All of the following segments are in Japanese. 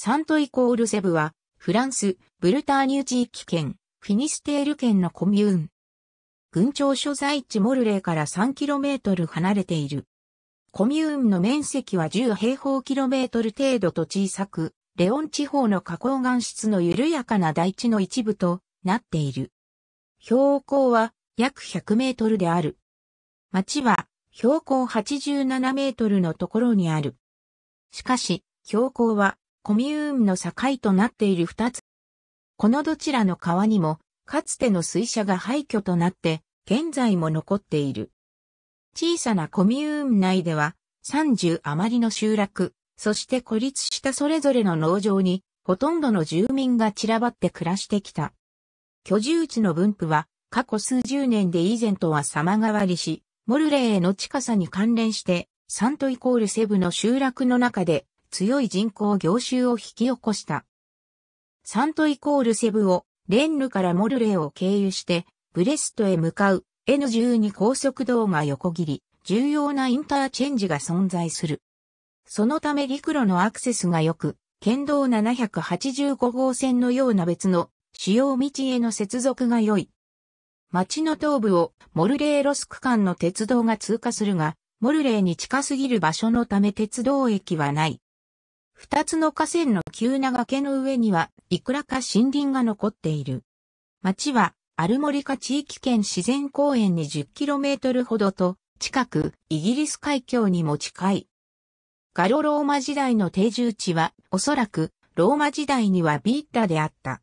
サントイコールセブは、フランス、ブルターニュ地域圏、フィニステール県のコミューン。郡庁所在地モルレーから 3km 離れている。コミューンの面積は10平方キロメートル程度と小さく、レオン地方の加工岩質の緩やかな大地の一部となっている。標高は約100メートルである。町は標高87メートルのところにある。しかし、標高はコミューンの境となっている二つ。このどちらの川にも、かつての水車が廃墟となって、現在も残っている。小さなコミューン内では、30余りの集落、そして孤立したそれぞれの農場に、ほとんどの住民が散らばって暮らしてきた。居住地の分布は、過去数十年で以前とは様変わりし、モルレーへの近さに関連して、サントイコールセブの集落の中で強い人口凝集を引き起こした。サントイコールセブを、レンヌからモルレーを経由して、ブレストへ向かう N12 高速道が横切り、重要なインターチェンジが存在する。そのため陸路のアクセスが良く、県道785号線のような別の主要道への接続が良い。町の東部をモルレーロス区間の鉄道が通過するが、モルレーに近すぎる場所のため鉄道駅はない。二つの河川の急な崖の上には、いくらか森林が残っている。町は、アルモリカ地域圏自然公園に 10km ほどと、近く、イギリス海峡にも近い。ガロローマ時代の定住地は、おそらく、ローマ時代にはビッタであった。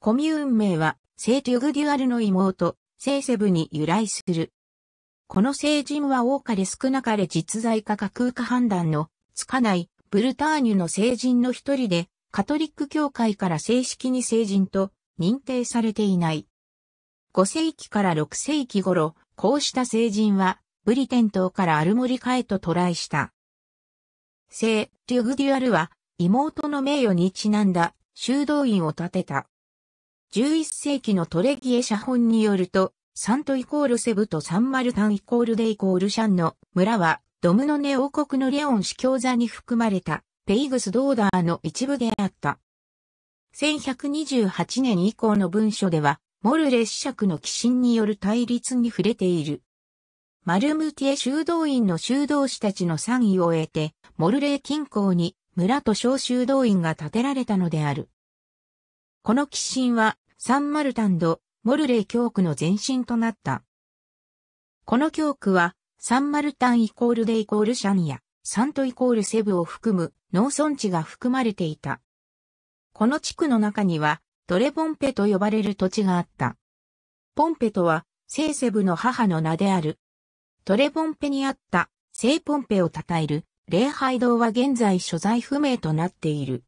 コミューン名は、聖トゥグデュアルの妹、聖セブに由来する。この聖人は多かれ少なかれ実在か架空か判断のつかないブルターニュの聖人の一人で、カトリック教会から正式に聖人と認定されていない。5世紀から6世紀頃、こうした聖人は、ブリテン島からアルモリカへと渡来した。聖、デュグデュアルは、妹の名誉にちなんだ、修道院を建てた。11世紀のトレギエ写本によると、サントイコールセブとサンマルタンイコールデイコールシャンの村はドムノネ王国のレオン司教座に含まれたペイグス・ドーダーの一部であった。1128年以降の文書では、モルレ子爵の寄進による対立に触れている。マルムティエ修道院の修道士たちの賛意を得て、モルレー近郊に村と小修道院が建てられたのである。この寄進は、サンマルタンド、モルレー教区の前身となった。この教区は、サンマルタンイコールデイコールシャニや、サントイコールセブを含む農村地が含まれていた。この地区の中には、トレボンペと呼ばれる土地があった。ポンペとは、聖セブの母の名である。トレボンペにあった、聖ポンペを称える、礼拝堂は現在所在不明となっている。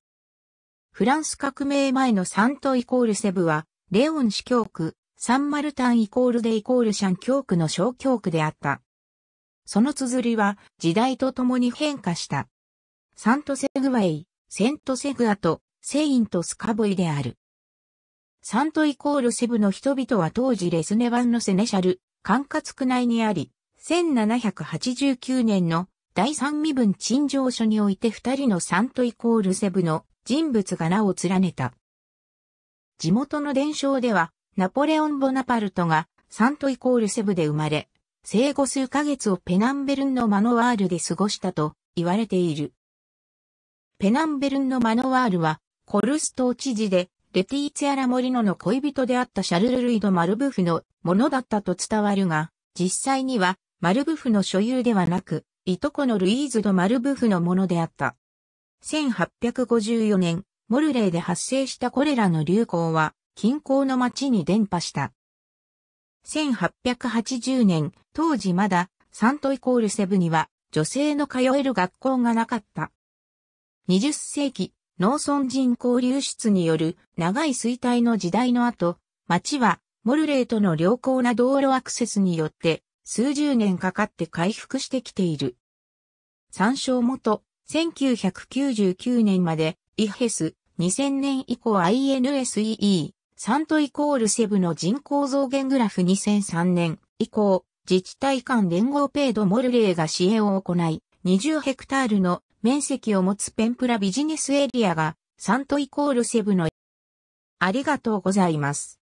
フランス革命前のサントイコールセブは、レオン市教区、サンマルタンイコールデイコールシャン教区の小教区であった。その綴りは時代とともに変化した。サントセグワイ、セントセグアと、セイントスカボイである。サントイコールセブの人々は当時レスネンのセネシャル、管轄区内にあり、1789年の第三身分陳情書において二人のサントイコールセブの人物が名を連ねた。地元の伝承では、ナポレオン・ボナパルトがサントイコールセブで生まれ、生後数ヶ月をペナンベルンのマノワールで過ごしたと言われている。ペナンベルンのマノワールは、コルスト知事で、レティーツア・ラ・モリノの恋人であったシャルル・ルイド・マルブフのものだったと伝わるが、実際には、マルブフの所有ではなく、いとこのルイーズ・ド・マルブフのものであった。1854年、モルレーで発生したコレラの流行は、近郊の町に伝播した。1880年、当時まだサントイコールセブには女性の通える学校がなかった。20世紀、農村人口流出による長い衰退の時代の後、町はモルレーとの良好な道路アクセスによって数十年かかって回復してきている。参照元、1999年までイヘス、2000年以降 INSEE、サントイコールセブの人口増減グラフ2003年以降、自治体間連合ペイドモルレーが支援を行い、20ヘクタールの面積を持つペンプラビジネスエリアがサントイコールセブのありがとうございます。